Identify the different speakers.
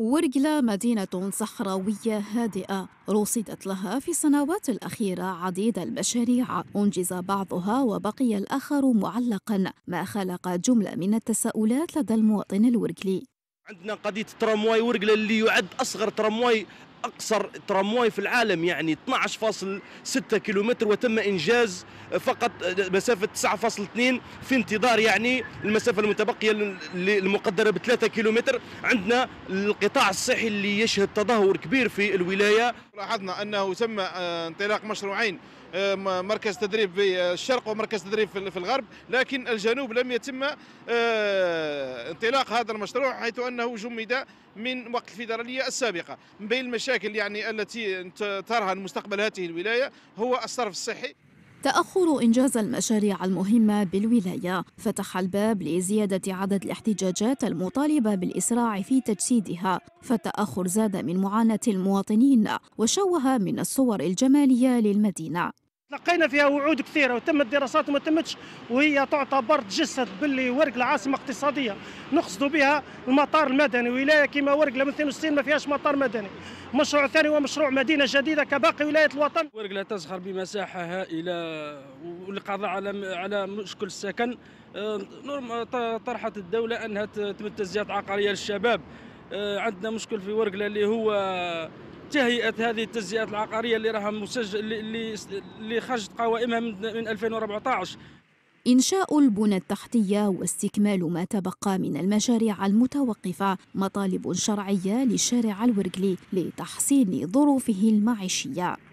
Speaker 1: ورجلا مدينة صحراوية هادئة رصدت لها في السنوات الأخيرة عديد المشاريع أنجز بعضها وبقي الآخر معلقا ما خلق جملة من التساؤلات لدى المواطن الورجلي
Speaker 2: عندنا قضية ترامواي ورقلة اللي يعد أصغر ترامواي اقصر ترامواي في العالم يعني 12.6 كيلومتر وتم انجاز فقط مسافه 9.2 في انتظار يعني المسافه المتبقيه المقدره ب
Speaker 3: 3 كيلومتر عندنا القطاع الصحي اللي يشهد تدهور كبير في الولايه لاحظنا انه تم آه، انطلاق مشروعين آه، مركز تدريب في آه، الشرق ومركز تدريب في الغرب لكن الجنوب لم يتم انطلاق هذا المشروع حيث انه جمد من وقت الفيدراليه السابقه من بين المشاكل يعني التي ترهن مستقبل هذه الولايه هو الصرف الصحي
Speaker 1: تأخر إنجاز المشاريع المهمة بالولاية فتح الباب لزيادة عدد الاحتجاجات المطالبة بالإسراع في تجسيدها، فالتأخر زاد من معاناة المواطنين وشوه من الصور الجمالية للمدينة. لقينا فيها وعود كثيره وتمت دراسات
Speaker 4: وما تمتش وهي تعتبر تجسد باللي ورق عاصمه اقتصاديه نقصدوا بها المطار المدني ولايه كما ورقله من 62 ما فيهاش مطار مدني مشروع ثاني ومشروع مدينه جديده كباقي ولايه الوطن
Speaker 5: ورقله تزخر بمساحه هائله والقضاء على على مشكل السكن آه، طرحت الدوله انها تمت تزيات عقاريه للشباب آه، عندنا مشكل في ورقله اللي هو تهيئه هذه التجزئات العقاريه اللي راها مسجل اللي اللي خرجت قوائمها من 2014
Speaker 1: إنشاء البنى التحتية واستكمال ما تبقى من المشاريع المتوقفة مطالب شرعية لشارع الورقلي لتحسين ظروفه المعيشية